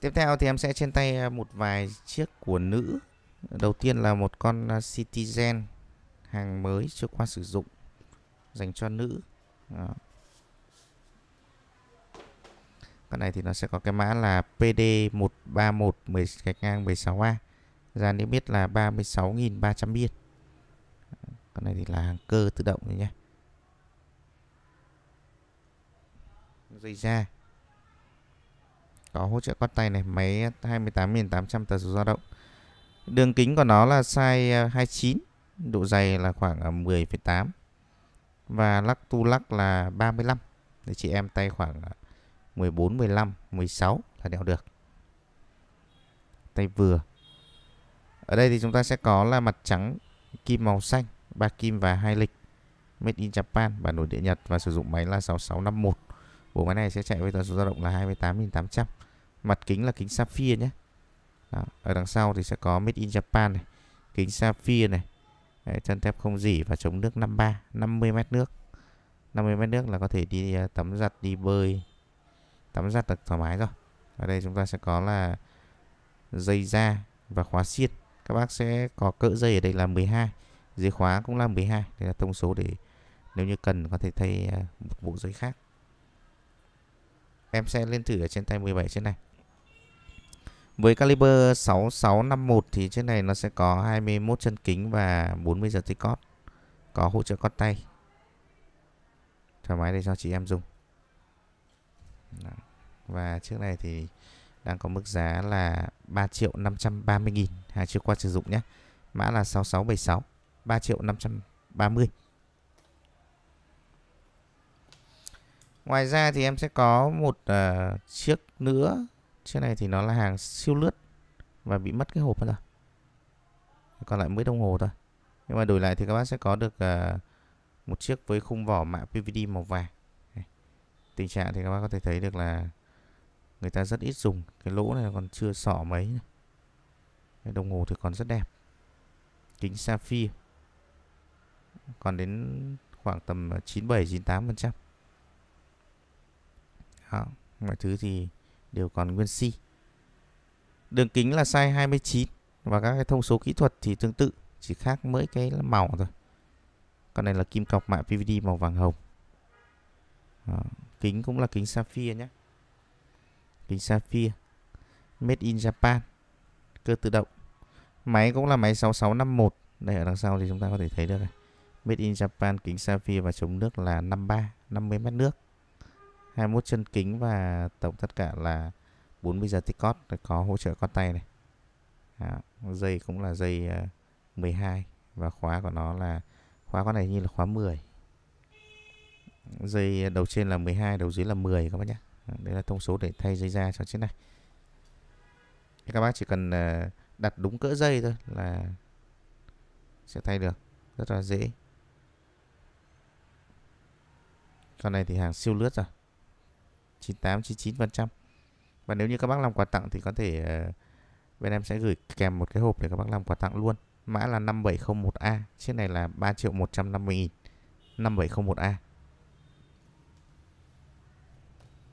tiếp theo thì em sẽ trên tay à, một vài chiếc của nữ đầu tiên là một con à, Citizen hàng mới chưa qua sử dụng dành cho nữ Đó. con này thì nó sẽ có cái mã là PD 131 10 gạch ngang 16A giá niêm yết là 36.300 biên con này thì là hàng cơ tự động rồi nhé dây da có hỗ trợ quát tay này máy 28.800 tờ số dao động đường kính của nó là size 29 ờ, độ dày là khoảng 10,8 và lắc tu lắc là 35 để chị em tay khoảng 14 15 16 là đeo được tay vừa ở đây thì chúng ta sẽ có là mặt trắng kim màu xanh ba kim và hai lịch made in Japan bản đồ địa Nhật và sử dụng máy là 6651 bộ máy này sẽ chạy với tần số dao động là 28.800 mặt kính là kính sapphire nhé đó. ở đằng sau thì sẽ có made in Japan này kính sapphire này Đấy, chân thép không dỉ và chống nước 53 50 mét nước 50 mét nước là có thể đi ờ, tắm giặt đi bơi tắm giặt được thoải mái rồi ở đây chúng ta sẽ có là dây da và khóa xiết các bác sẽ có cỡ dây ở đây là 12 dây khóa cũng là 12 đây là thông số để nếu như cần có thể thay ờ, một bộ dây khác em sẽ lên thử ở trên tay 17 trên này với caliber 6651 thì chiếc này nó sẽ có 21 chân kính và 40 giờ tích cót. Có hỗ trợ cót tay. Thoải mái để cho chị em dùng. Và chiếc này thì đang có mức giá là 3 triệu 530 nghìn. Hàng chưa qua sử dụng nhé. Mã là 6676. 3 triệu 530. Ngoài ra thì em sẽ có một uh, chiếc nữa chiếc này thì nó là hàng siêu lướt và bị mất cái hộp rồi còn lại mới đồng hồ thôi nhưng mà đổi lại thì các bác sẽ có được uh, một chiếc với khung vỏ mạ PVD màu vàng tình trạng thì các bác có thể thấy được là người ta rất ít dùng cái lỗ này còn chưa sỏ mấy cái đồng hồ thì còn rất đẹp kính sapphire còn đến khoảng tầm 97 à, 98 phần trăm mọi thứ thì đều còn nguyên si. Đường kính là size 29 và các cái thông số kỹ thuật thì tương tự, chỉ khác mỗi cái màu thôi. Con này là kim cọc mạ PVD màu vàng hồng. Đó. Kính cũng là kính sapphire nhé. Kính sapphire. Made in Japan. Cơ tự động. Máy cũng là máy 6651. Đây ở đằng sau thì chúng ta có thể thấy được này. Made in Japan kính sapphire và chống nước là 53, 50 mét nước. 21 chân kính và tổng tất cả là 40 giờ tích cót có hỗ trợ con tay này à, dây cũng là dây uh, ờ, 12 và khóa của nó là khóa con này như là khóa 10 dây đầu trên là 12 đầu dưới là 10 các bác nhé đây là thông số để thay dây ra cho chiếc này các bác chỉ cần ờ, đặt đúng cỡ dây thôi là sẽ thay được rất là dễ con này thì hàng siêu lướt rồi 98 99%. Và nếu như các bác làm quà tặng thì có thể ờ, bên em sẽ gửi kèm một cái hộp để các bác làm quà tặng luôn. Mã là 5701A, chiếc này là 3 triệu 150 nghìn 5701A.